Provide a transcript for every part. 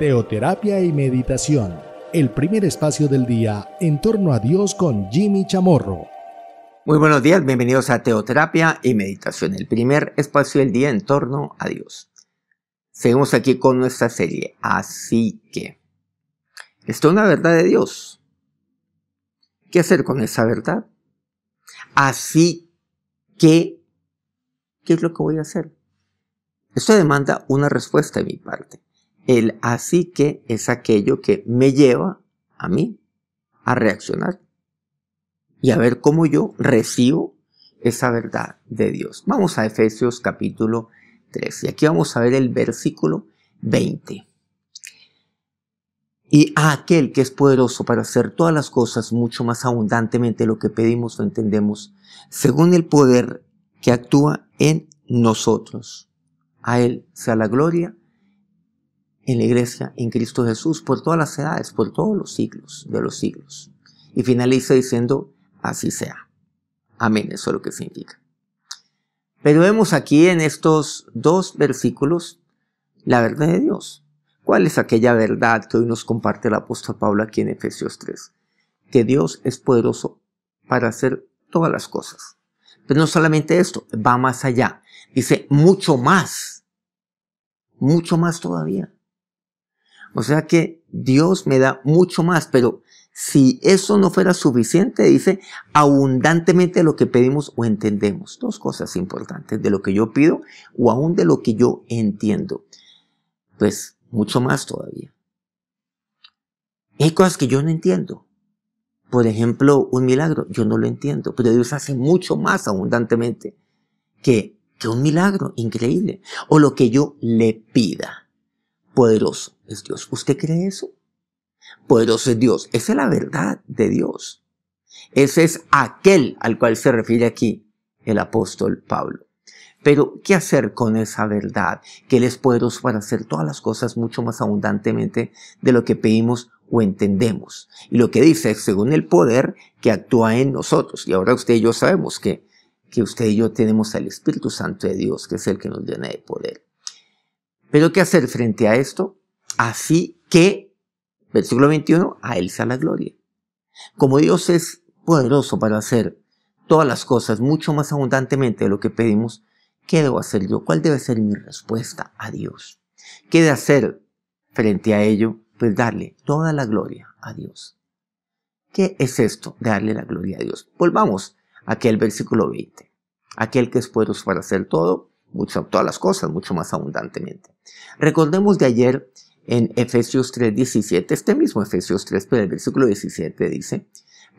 Teoterapia y Meditación, el primer espacio del día en torno a Dios con Jimmy Chamorro. Muy buenos días, bienvenidos a Teoterapia y Meditación, el primer espacio del día en torno a Dios. Seguimos aquí con nuestra serie, así que... Esto es una verdad de Dios. ¿Qué hacer con esa verdad? Así que, ¿qué es lo que voy a hacer? Esto demanda una respuesta de mi parte. El así que es aquello que me lleva a mí a reaccionar y a ver cómo yo recibo esa verdad de Dios. Vamos a Efesios capítulo 3 y aquí vamos a ver el versículo 20. Y a aquel que es poderoso para hacer todas las cosas mucho más abundantemente lo que pedimos o entendemos, según el poder que actúa en nosotros. A Él sea la gloria en la iglesia, en Cristo Jesús, por todas las edades, por todos los siglos de los siglos. Y finaliza diciendo, así sea. Amén, eso es lo que significa. Pero vemos aquí en estos dos versículos la verdad de Dios. ¿Cuál es aquella verdad que hoy nos comparte el apóstol Pablo aquí en Efesios 3? Que Dios es poderoso para hacer todas las cosas. Pero no solamente esto, va más allá. Dice mucho más. Mucho más todavía. O sea que Dios me da mucho más, pero si eso no fuera suficiente, dice, abundantemente lo que pedimos o entendemos. Dos cosas importantes, de lo que yo pido o aún de lo que yo entiendo. Pues mucho más todavía. Hay cosas que yo no entiendo. Por ejemplo, un milagro, yo no lo entiendo, pero Dios hace mucho más abundantemente que, que un milagro, increíble. O lo que yo le pida. Poderoso es Dios. ¿Usted cree eso? Poderoso es Dios. Esa es la verdad de Dios. Ese es aquel al cual se refiere aquí el apóstol Pablo. Pero, ¿qué hacer con esa verdad? Que Él es poderoso para hacer todas las cosas mucho más abundantemente de lo que pedimos o entendemos. Y lo que dice es según el poder que actúa en nosotros. Y ahora usted y yo sabemos que, que usted y yo tenemos al Espíritu Santo de Dios, que es el que nos llena de poder. Pero ¿qué hacer frente a esto? Así que, versículo 21, a Él sea la gloria. Como Dios es poderoso para hacer todas las cosas mucho más abundantemente de lo que pedimos, ¿qué debo hacer yo? ¿Cuál debe ser mi respuesta a Dios? ¿Qué de hacer frente a ello? Pues darle toda la gloria a Dios. ¿Qué es esto? Darle la gloria a Dios. Volvamos a aquel versículo 20. Aquel que es poderoso para hacer todo, mucho, todas las cosas, mucho más abundantemente. Recordemos de ayer en Efesios 3, 17, este mismo Efesios 3, pero el versículo 17 dice,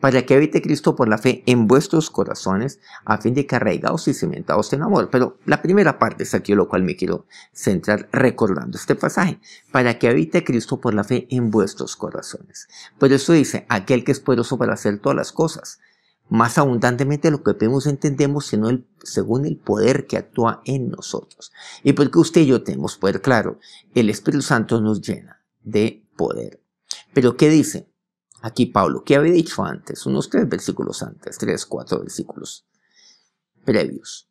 para que habite Cristo por la fe en vuestros corazones, a fin de que arraigaos y cimentados en amor. Pero la primera parte es aquí lo cual me quiero centrar recordando este pasaje. Para que habite Cristo por la fe en vuestros corazones. Por eso dice, aquel que es poderoso para hacer todas las cosas, más abundantemente lo que vemos entendemos, sino el, según el poder que actúa en nosotros. Y porque usted y yo tenemos poder, claro, el Espíritu Santo nos llena de poder. Pero ¿qué dice? Aquí Pablo, ¿qué había dicho antes? Unos tres versículos antes, tres, cuatro versículos previos.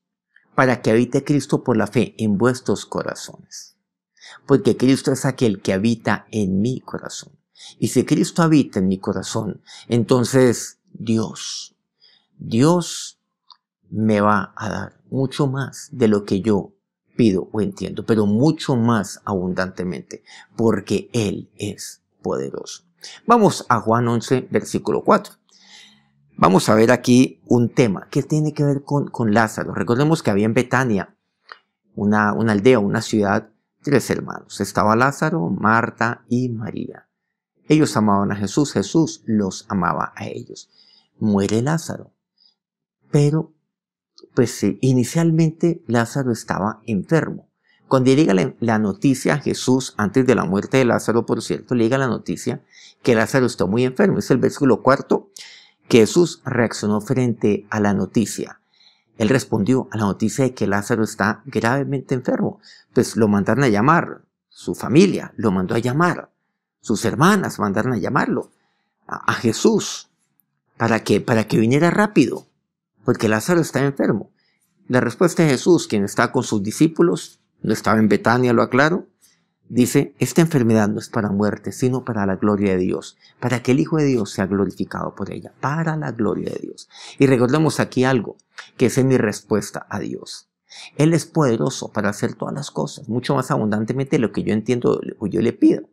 Para que habite Cristo por la fe en vuestros corazones. Porque Cristo es aquel que habita en mi corazón. Y si Cristo habita en mi corazón, entonces Dios, Dios me va a dar mucho más de lo que yo pido o entiendo, pero mucho más abundantemente, porque Él es poderoso. Vamos a Juan 11, versículo 4. Vamos a ver aquí un tema que tiene que ver con, Lázaro. Recordemos que había en Betania una, una aldea, una ciudad, tres hermanos. Estaba Lázaro, Marta y María. Ellos amaban a Jesús, Jesús los amaba a ellos. Muere Lázaro pero pues inicialmente Lázaro estaba enfermo. Cuando llega la, noticia a Jesús, antes de la muerte de Lázaro, por cierto, le llega la noticia que Lázaro está muy enfermo. Es el versículo cuarto que Jesús reaccionó frente a la noticia. Él respondió a la noticia de que Lázaro está gravemente enfermo. Pues lo mandaron a llamar, su familia lo mandó a llamar, sus hermanas mandaron a llamarlo, a, a Jesús, para que, para que viniera rápido porque Lázaro está enfermo. La respuesta de Jesús, quien está con sus discípulos, no estaba en Betania, lo aclaro, dice, esta enfermedad no es para muerte, sino para la gloria de Dios, para que el Hijo de Dios sea glorificado por ella, para la gloria de Dios. Y recordemos aquí algo, que es mi respuesta a Dios. Él es poderoso para hacer todas las cosas, mucho más abundantemente de lo que yo entiendo o yo le pido.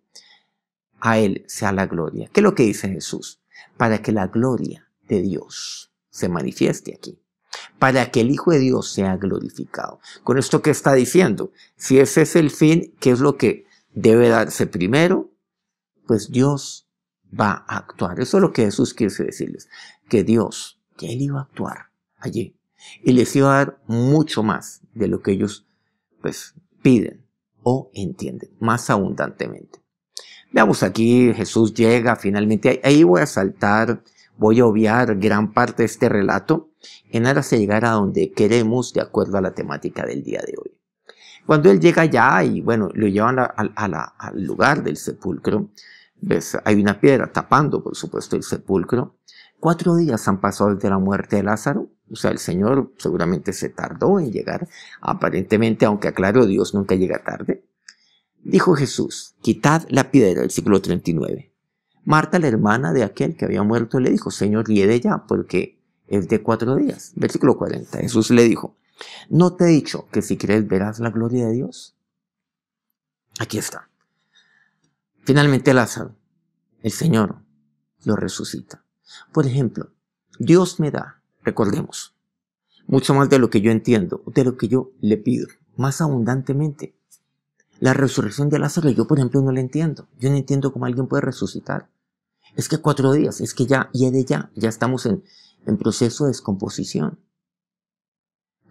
A Él sea la gloria. ¿Qué es lo que dice Jesús? Para que la gloria de Dios se manifieste aquí, para que el Hijo de Dios sea glorificado. ¿Con esto que está diciendo? Si ese es el fin, ¿qué es lo que debe darse primero? Pues Dios va a actuar. Eso es lo que Jesús quiere decirles, que Dios, que Él iba a actuar allí y les iba a dar mucho más de lo que ellos pues, piden o entienden, más abundantemente. Veamos aquí, Jesús llega finalmente, ahí voy a saltar Voy a obviar gran parte de este relato en aras de llegar a donde queremos de acuerdo a la temática del día de hoy. Cuando él llega ya y bueno, lo llevan al lugar del sepulcro, ves, hay una piedra tapando por supuesto el sepulcro. Cuatro días han pasado desde la muerte de Lázaro, o sea, el Señor seguramente se tardó en llegar, aparentemente, aunque aclaro, Dios nunca llega tarde. Dijo Jesús, quitad la piedra, siglo 39. Marta, la hermana de aquel que había muerto, le dijo, Señor, de ya, porque es de cuatro días. Versículo 40. Jesús le dijo, ¿no te he dicho que si crees verás la gloria de Dios? Aquí está. Finalmente Lázaro, el Señor, lo resucita. Por ejemplo, Dios me da, recordemos, mucho más de lo que yo entiendo, de lo que yo le pido, más abundantemente. La resurrección de Lázaro yo, por ejemplo, no la entiendo. Yo no entiendo cómo alguien puede resucitar. Es que cuatro días, es que ya, ya de ya, ya estamos en, en proceso de descomposición.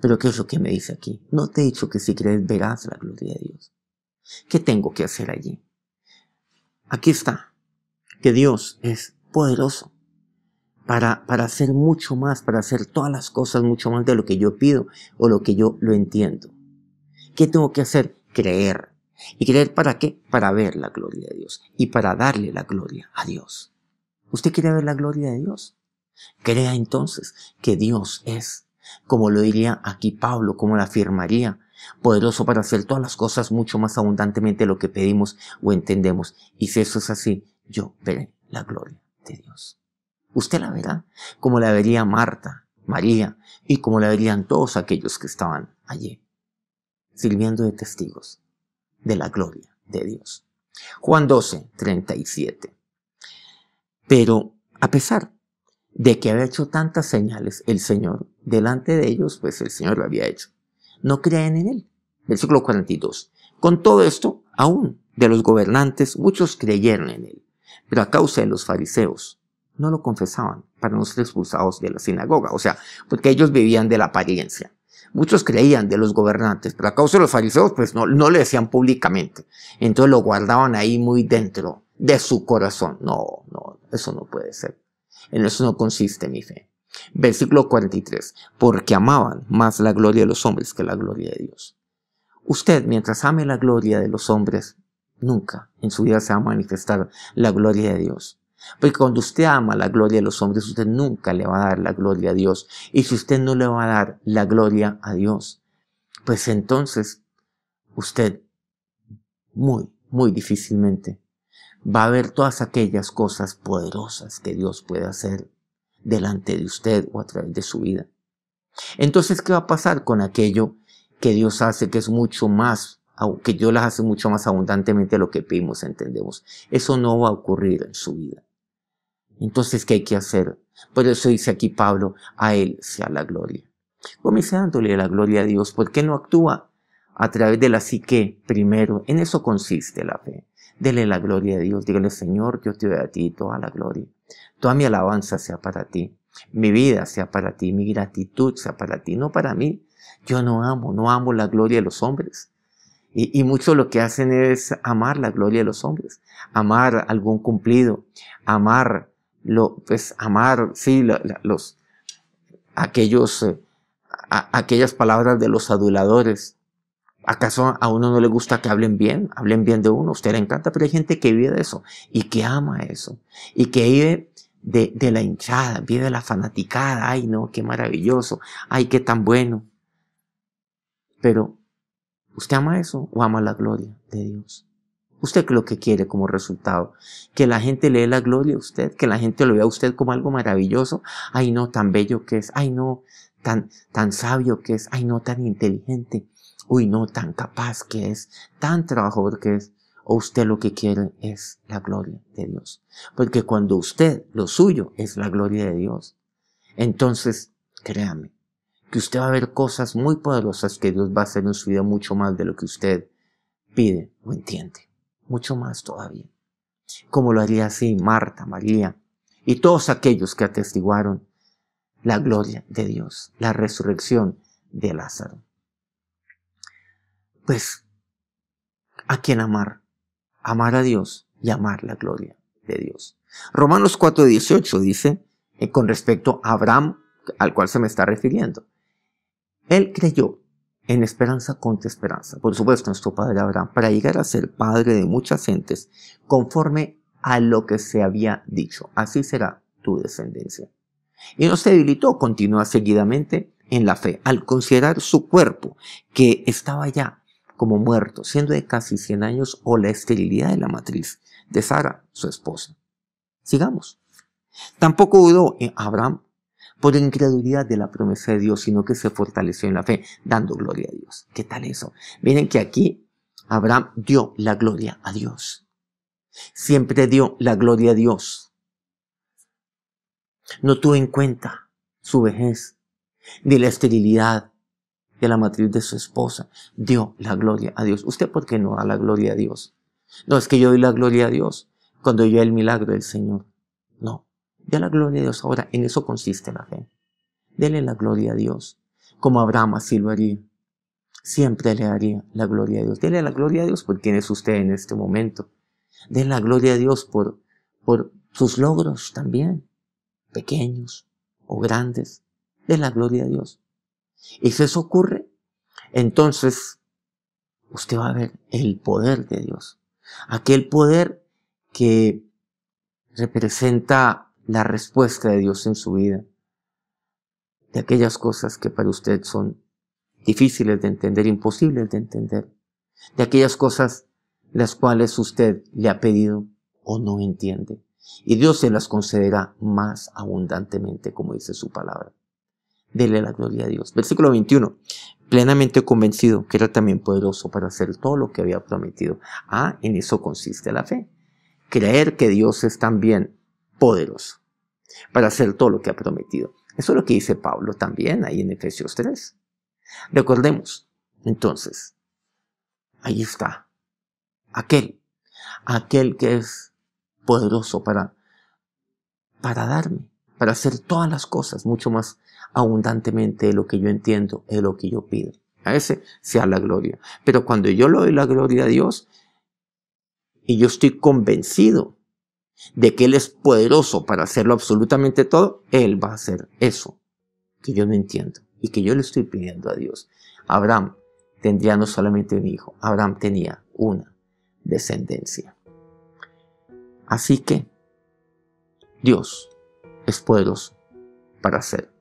Pero ¿qué es lo que me dice aquí? No te he dicho que si crees verás la gloria de Dios. ¿Qué tengo que hacer allí? Aquí está, que Dios es poderoso para, para hacer mucho más, para hacer todas las cosas mucho más de lo que yo pido o lo que yo lo entiendo. ¿Qué tengo que hacer? Creer. ¿Y creer para qué? Para ver la gloria de Dios y para darle la gloria a Dios. ¿Usted quiere ver la gloria de Dios? Crea entonces que Dios es, como lo diría aquí Pablo, como lo afirmaría, poderoso para hacer todas las cosas mucho más abundantemente de lo que pedimos o entendemos. Y si eso es así, yo veré la gloria de Dios. Usted la verá como la vería Marta, María y como la verían todos aquellos que estaban allí, sirviendo de testigos de la gloria de Dios. Juan 12, 37. Pero a pesar de que había hecho tantas señales el Señor delante de ellos, pues el Señor lo había hecho. No creen en Él. Versículo 42. Con todo esto, aún de los gobernantes, muchos creyeron en Él, pero a causa de los fariseos, no lo confesaban para no ser expulsados de la sinagoga, o sea, porque ellos vivían de la apariencia muchos creían de los gobernantes, pero a causa de los fariseos, pues no, no le decían públicamente. Entonces lo guardaban ahí muy dentro de su corazón. No, no, eso no puede ser. En eso no consiste mi fe. Versículo 43. Porque amaban más la gloria de los hombres que la gloria de Dios. Usted, mientras ame la gloria de los hombres, nunca en su vida se va a manifestar la gloria de Dios. Porque cuando usted ama la gloria de los hombres, usted nunca le va a dar la gloria a Dios. Y si usted no le va a dar la gloria a Dios, pues entonces usted muy, muy difícilmente va a ver todas aquellas cosas poderosas que Dios puede hacer delante de usted o a través de su vida. Entonces, ¿qué va a pasar con aquello que Dios hace que es mucho más, que Dios las hace mucho más abundantemente de lo que pedimos, entendemos? Eso no va a ocurrir en su vida. Entonces, ¿qué hay que hacer? Por eso dice aquí Pablo, a Él sea la gloria. Comience dándole la gloria a Dios, porque no actúa a través de la que primero. En eso consiste la fe. Dele la gloria a Dios. Dígale, Señor, yo te doy a ti toda la gloria. Toda mi alabanza sea para ti. Mi vida sea para ti. Mi gratitud sea para ti. No para mí. Yo no amo, no amo la gloria de los hombres. Y, mucho lo que hacen es amar la gloria de los hombres, amar algún cumplido, amar lo, pues, amar, sí, los, aquellos, eh, aquellas palabras de los aduladores. ¿Acaso a uno no le gusta que hablen bien? Hablen bien de uno, a usted le encanta, pero hay gente que vive de eso y que ama eso y que vive de, de la hinchada, vive de la fanaticada. Ay, no, qué maravilloso, ay, qué tan bueno. Pero, ¿usted ama eso o ama la gloria de Dios? Usted que lo que quiere como resultado, que la gente le dé la gloria a usted, que la gente lo vea a usted como algo maravilloso. Ay no, tan bello que es. Ay no, tan, tan sabio que es. Ay no, tan inteligente. Uy no, tan capaz que es. Tan trabajador que es. O usted lo que quiere es la gloria de Dios. Porque cuando usted, lo suyo, es la gloria de Dios, entonces, créame, que usted va a ver cosas muy poderosas que Dios va a hacer en su vida mucho más de lo que usted pide o entiende mucho más todavía, como lo haría así Marta, María y todos aquellos que atestiguaron la gloria de Dios, la resurrección de Lázaro. Pues, ¿a quién amar? Amar a Dios y amar la gloria de Dios. Romanos 4:18 dice, eh, con respecto a Abraham, al cual se me está refiriendo, él creyó en esperanza contra esperanza. Por supuesto, nuestro padre Abraham, para llegar a ser padre de muchas gentes, conforme a lo que se había dicho. Así será tu descendencia. Y no se debilitó, continúa seguidamente en la fe, al considerar su cuerpo, que estaba ya como muerto, siendo de casi 100 años, o la esterilidad de la matriz de Sara, su esposa. Sigamos. Tampoco dudó eh, Abraham por incredulidad de la promesa de Dios, sino que se fortaleció en la fe, dando gloria a Dios. ¿Qué tal eso? Miren que aquí Abraham dio la gloria a Dios. Siempre dio la gloria a Dios. No tuvo en cuenta su vejez, ni la esterilidad de la matriz de su esposa. Dio la gloria a Dios. ¿Usted por qué no da la gloria a Dios? No es que yo doy la gloria a Dios cuando yo el milagro del Señor de la gloria a Dios. Ahora, en eso consiste la fe. Dele la gloria a Dios, como Abraham así lo haría. Siempre le haría la gloria a Dios. Dele la gloria a Dios por quien es usted en este momento. Dele la gloria a Dios por, por sus logros también, pequeños o grandes. Dele la gloria a Dios. Y si eso ocurre, entonces usted va a ver el poder de Dios. Aquel poder que representa la respuesta de Dios en su vida, de aquellas cosas que para usted son difíciles de entender, imposibles de entender, de aquellas cosas las cuales usted le ha pedido o no entiende. Y Dios se las concederá más abundantemente, como dice su palabra. Dele la gloria a Dios. Versículo 21. Plenamente convencido que era también poderoso para hacer todo lo que había prometido. Ah, en eso consiste la fe. Creer que Dios es también poderoso para hacer todo lo que ha prometido. Eso es lo que dice Pablo también ahí en Efesios 3. Recordemos, entonces, ahí está, aquel, aquel que es poderoso para, para darme, para hacer todas las cosas mucho más abundantemente de lo que yo entiendo, de lo que yo pido. A ese sea la gloria. Pero cuando yo le doy la gloria a Dios y yo estoy convencido de que Él es poderoso para hacerlo absolutamente todo, Él va a hacer eso que yo no entiendo y que yo le estoy pidiendo a Dios. Abraham tendría no solamente un hijo, Abraham tenía una descendencia. Así que Dios es poderoso para hacer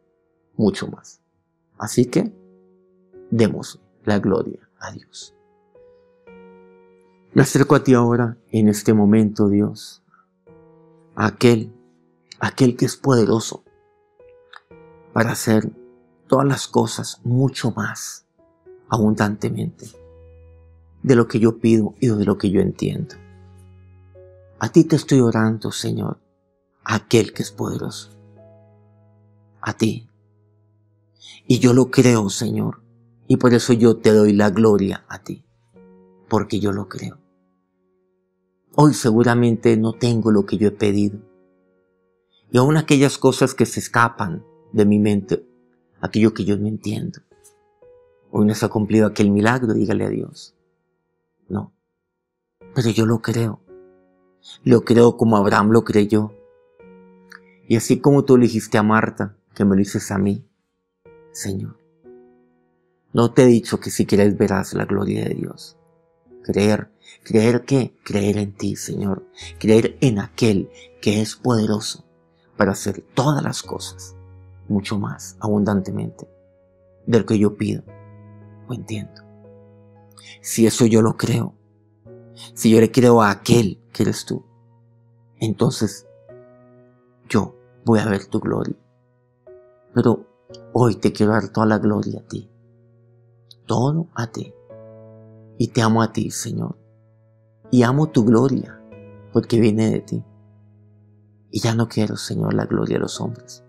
mucho más. Así que demos la gloria a Dios. Me acerco a ti ahora en este momento, Dios aquel, aquel que es poderoso para hacer todas las cosas mucho más abundantemente de lo que yo pido y de lo que yo entiendo. A ti te estoy orando, Señor, aquel que es poderoso. A ti. Y yo lo creo, Señor, y por eso yo te doy la gloria a ti, porque yo lo creo. Hoy seguramente no tengo lo que yo he pedido. Y aún aquellas cosas que se escapan de mi mente, aquello que yo no entiendo. Hoy no se ha cumplido aquel milagro, dígale a Dios. No. Pero yo lo creo. Lo creo como Abraham lo creyó. Y así como tú dijiste a Marta, que me lo dices a mí, Señor. No te he dicho que si quieres verás la gloria de Dios creer. ¿Creer que, Creer en ti, Señor. Creer en aquel que es poderoso para hacer todas las cosas, mucho más abundantemente del que yo pido o entiendo. Si eso yo lo creo, si yo le creo a aquel que eres tú, entonces yo voy a ver tu gloria. Pero hoy te quiero dar toda la gloria a ti. Todo a ti. Y te amo a ti, Señor. Y amo tu gloria, porque viene de ti. Y ya no quiero, Señor, la gloria de los hombres,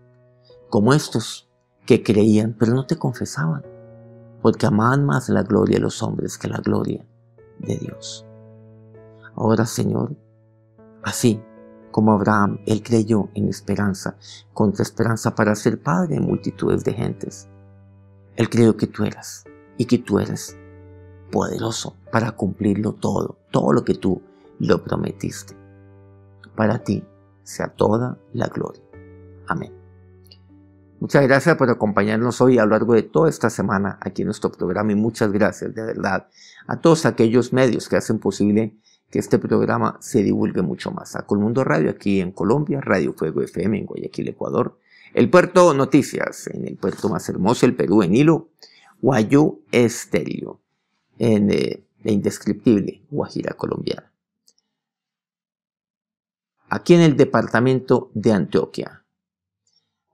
como estos que creían, pero no te confesaban, porque amaban más la gloria de los hombres que la gloria de Dios. Ahora, Señor, así como Abraham, él creyó en esperanza, contra esperanza para ser padre de multitudes de gentes. Él creyó que tú eras y que tú eres poderoso para cumplirlo todo, todo lo que tú lo prometiste. Para ti sea toda la gloria. Amén. Muchas gracias por acompañarnos hoy a lo largo de toda esta semana aquí en nuestro programa y muchas gracias de verdad a todos aquellos medios que hacen posible que este programa se divulgue mucho más. A Colmundo Radio aquí en Colombia, Radio Fuego FM en Guayaquil, Ecuador. El Puerto Noticias en el puerto más hermoso, el Perú, en Hilo. Guayú Estéreo en eh, la indescriptible Guajira colombiana. Aquí en el departamento de Antioquia,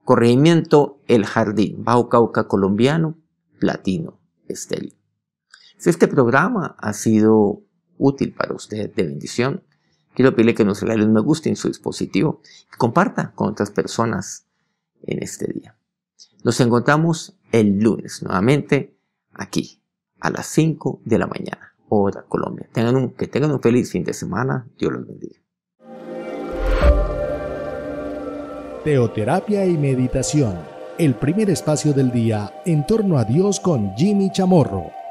corregimiento El Jardín, Bajo Cauca colombiano, platino, estéreo. Pues si este programa ha sido útil para usted, de bendición, quiero pedirle que nos regale un me gusta en su dispositivo y comparta con otras personas en este día. Nos encontramos el lunes nuevamente aquí a las 5 de la mañana, hora Colombia. Tengan un, que tengan un feliz fin de semana. Dios los bendiga. Teoterapia y meditación, el primer espacio del día en torno a Dios con Jimmy Chamorro